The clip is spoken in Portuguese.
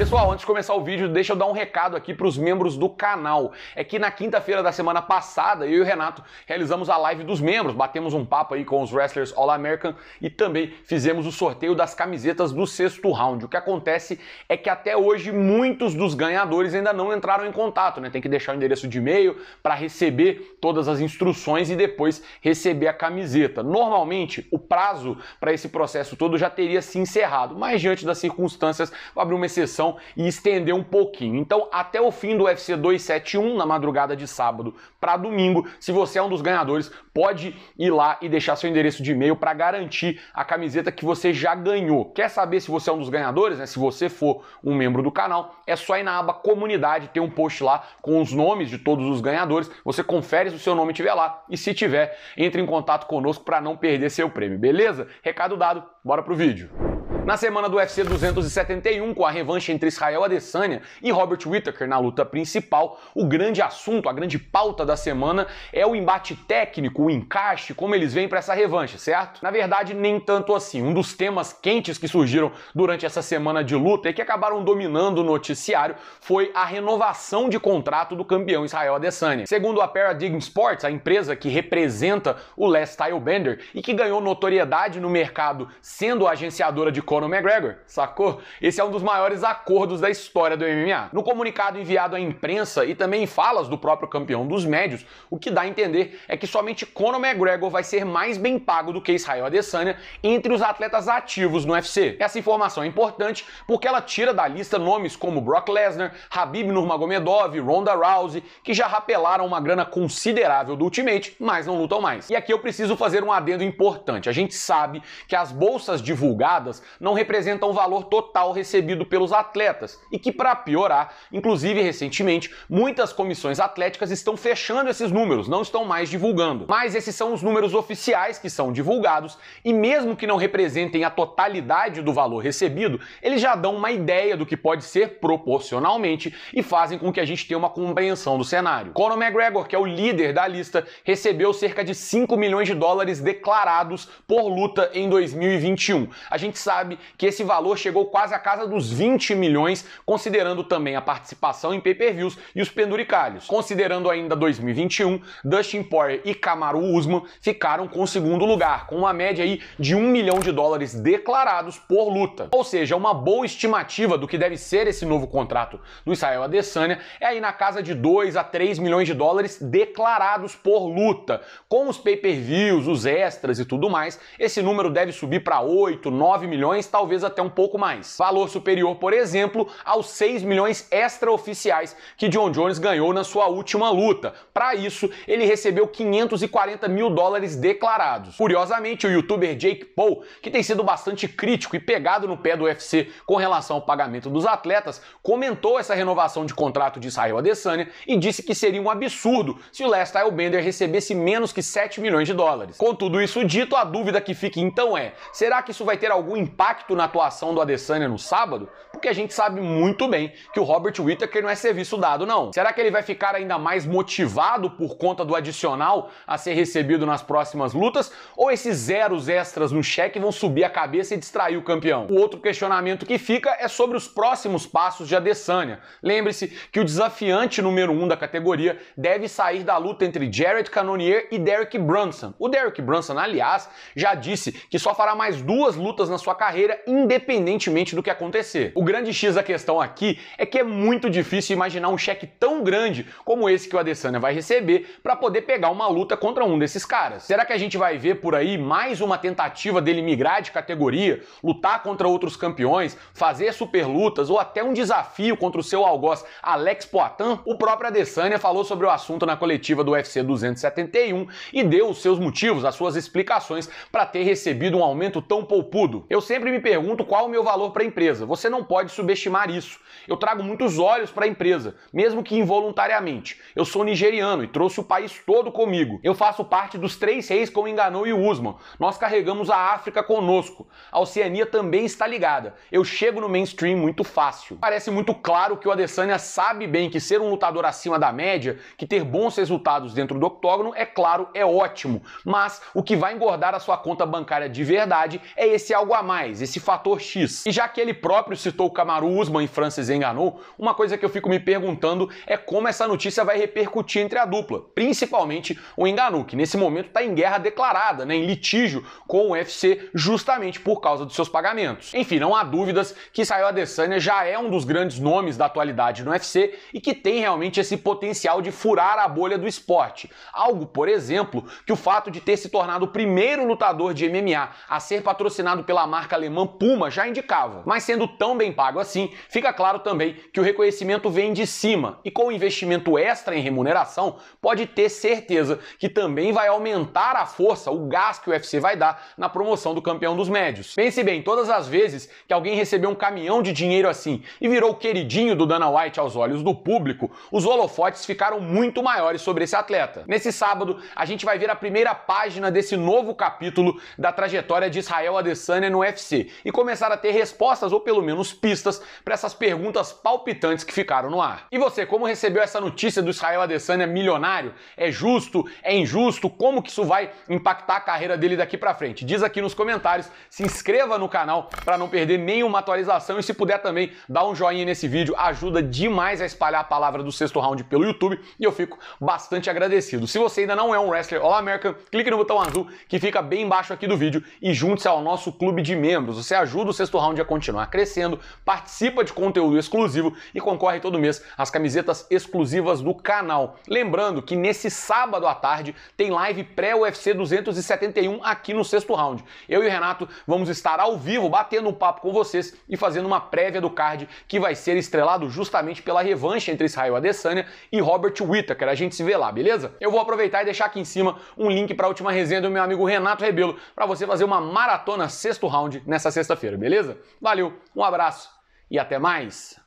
Pessoal, antes de começar o vídeo, deixa eu dar um recado aqui para os membros do canal. É que na quinta-feira da semana passada, eu e o Renato realizamos a live dos membros, batemos um papo aí com os wrestlers All American e também fizemos o sorteio das camisetas do sexto round. O que acontece é que até hoje muitos dos ganhadores ainda não entraram em contato, né? Tem que deixar o endereço de e-mail para receber todas as instruções e depois receber a camiseta. Normalmente, o prazo para esse processo todo já teria se encerrado, mas diante das circunstâncias, vou abrir uma exceção e estender um pouquinho. Então, até o fim do UFC 271, na madrugada de sábado para domingo, se você é um dos ganhadores, pode ir lá e deixar seu endereço de e-mail para garantir a camiseta que você já ganhou. Quer saber se você é um dos ganhadores? Né? Se você for um membro do canal, é só ir na aba comunidade, tem um post lá com os nomes de todos os ganhadores. Você confere se o seu nome estiver lá e se tiver, entre em contato conosco para não perder seu prêmio, beleza? Recado dado, bora pro vídeo. Na semana do UFC 271, com a revanche entre Israel Adesanya e Robert Whittaker na luta principal, o grande assunto, a grande pauta da semana é o embate técnico, o encaixe, como eles vêm para essa revanche, certo? Na verdade, nem tanto assim. Um dos temas quentes que surgiram durante essa semana de luta e que acabaram dominando o noticiário foi a renovação de contrato do campeão Israel Adesanya. Segundo a Paradigm Sports, a empresa que representa o Les Stylebender e que ganhou notoriedade no mercado sendo agenciadora de Conor McGregor, sacou? Esse é um dos maiores acordos da história do MMA. No comunicado enviado à imprensa e também em falas do próprio campeão dos médios, o que dá a entender é que somente Conor McGregor vai ser mais bem pago do que Israel Adesanya entre os atletas ativos no UFC. Essa informação é importante porque ela tira da lista nomes como Brock Lesnar, Habib Nurmagomedov, Ronda Rousey, que já rapelaram uma grana considerável do Ultimate, mas não lutam mais. E aqui eu preciso fazer um adendo importante. A gente sabe que as bolsas divulgadas não não representam o valor total recebido pelos atletas e que, para piorar, inclusive recentemente, muitas comissões atléticas estão fechando esses números, não estão mais divulgando. Mas esses são os números oficiais que são divulgados e, mesmo que não representem a totalidade do valor recebido, eles já dão uma ideia do que pode ser proporcionalmente e fazem com que a gente tenha uma compreensão do cenário. Conor McGregor, que é o líder da lista, recebeu cerca de 5 milhões de dólares declarados por luta em 2021. A gente sabe sabe que esse valor chegou quase à casa dos 20 milhões, considerando também a participação em pay-per-views e os penduricalhos. Considerando ainda 2021, Dustin Poirier e Kamaru Usman ficaram com o segundo lugar, com uma média aí de 1 milhão de dólares declarados por luta. Ou seja, uma boa estimativa do que deve ser esse novo contrato do Israel Adesanya é aí na casa de 2 a 3 milhões de dólares declarados por luta. Com os pay-per-views, os extras e tudo mais, esse número deve subir para 8, 9 milhões milhões, talvez até um pouco mais. Valor superior, por exemplo, aos 6 milhões extraoficiais que John Jones ganhou na sua última luta. Para isso, ele recebeu 540 mil dólares declarados. Curiosamente, o youtuber Jake Paul, que tem sido bastante crítico e pegado no pé do UFC com relação ao pagamento dos atletas, comentou essa renovação de contrato de Israel Adesanya e disse que seria um absurdo se o Lestyle Bender recebesse menos que 7 milhões de dólares. Com tudo isso dito, a dúvida que fica então é: será que isso vai ter algum impacto? impacto na atuação do Adesanya no sábado? Porque a gente sabe muito bem que o Robert Whittaker não é serviço dado, não. Será que ele vai ficar ainda mais motivado por conta do adicional a ser recebido nas próximas lutas? Ou esses zeros extras no cheque vão subir a cabeça e distrair o campeão? O outro questionamento que fica é sobre os próximos passos de Adesanya. Lembre-se que o desafiante número 1 um da categoria deve sair da luta entre Jared Cannonier e Derek Brunson. O Derek Brunson, aliás, já disse que só fará mais duas lutas na sua carreira carreira independentemente do que acontecer. O grande X da questão aqui é que é muito difícil imaginar um cheque tão grande como esse que o Adesanya vai receber para poder pegar uma luta contra um desses caras. Será que a gente vai ver por aí mais uma tentativa dele migrar de categoria, lutar contra outros campeões, fazer super lutas ou até um desafio contra o seu algoz Alex Poitin? O próprio Adesanya falou sobre o assunto na coletiva do UFC 271 e deu os seus motivos, as suas explicações para ter recebido um aumento tão poupudo. Eu sempre sempre me pergunto qual é o meu valor para a empresa. Você não pode subestimar isso. Eu trago muitos olhos para a empresa, mesmo que involuntariamente. Eu sou nigeriano e trouxe o país todo comigo. Eu faço parte dos três reis como Enganou e Usman. Nós carregamos a África conosco. A Oceania também está ligada. Eu chego no mainstream muito fácil. Parece muito claro que o Adesanya sabe bem que ser um lutador acima da média, que ter bons resultados dentro do octógono, é claro, é ótimo. Mas o que vai engordar a sua conta bancária de verdade é esse algo a mais mais, esse fator X. E já que ele próprio citou o Kamaru Usman e Francis Enganou, uma coisa que eu fico me perguntando é como essa notícia vai repercutir entre a dupla, principalmente o Enganu, que nesse momento está em guerra declarada, né, em litígio com o UFC justamente por causa dos seus pagamentos. Enfim, não há dúvidas que Israel Adesanya já é um dos grandes nomes da atualidade no UFC e que tem realmente esse potencial de furar a bolha do esporte. Algo, por exemplo, que o fato de ter se tornado o primeiro lutador de MMA a ser patrocinado pela marca alemã alemã Puma já indicava. Mas sendo tão bem pago assim, fica claro também que o reconhecimento vem de cima e com o investimento extra em remuneração, pode ter certeza que também vai aumentar a força, o gás que o UFC vai dar na promoção do campeão dos médios. Pense bem, todas as vezes que alguém recebeu um caminhão de dinheiro assim e virou o queridinho do Dana White aos olhos do público, os holofotes ficaram muito maiores sobre esse atleta. Nesse sábado, a gente vai ver a primeira página desse novo capítulo da trajetória de Israel Adesanya no UFC e começar a ter respostas ou pelo menos pistas para essas perguntas palpitantes que ficaram no ar. E você, como recebeu essa notícia do Israel Adesanya milionário? É justo? É injusto? Como que isso vai impactar a carreira dele daqui para frente? Diz aqui nos comentários, se inscreva no canal para não perder nenhuma atualização e se puder também dá um joinha nesse vídeo, ajuda demais a espalhar a palavra do sexto round pelo YouTube e eu fico bastante agradecido. Se você ainda não é um wrestler All American, clique no botão azul que fica bem embaixo aqui do vídeo e junte-se ao nosso clube de membros membros. Você ajuda o sexto round a continuar crescendo, participa de conteúdo exclusivo e concorre todo mês às camisetas exclusivas do canal. Lembrando que nesse sábado à tarde tem live pré-UFC 271 aqui no sexto round. Eu e o Renato vamos estar ao vivo batendo um papo com vocês e fazendo uma prévia do card que vai ser estrelado justamente pela revanche entre Israel Adesanya e Robert Whittaker. A gente se vê lá, beleza? Eu vou aproveitar e deixar aqui em cima um link para a última resenha do meu amigo Renato Rebelo para você fazer uma maratona sexto round nessa sexta-feira, beleza? Valeu, um abraço e até mais!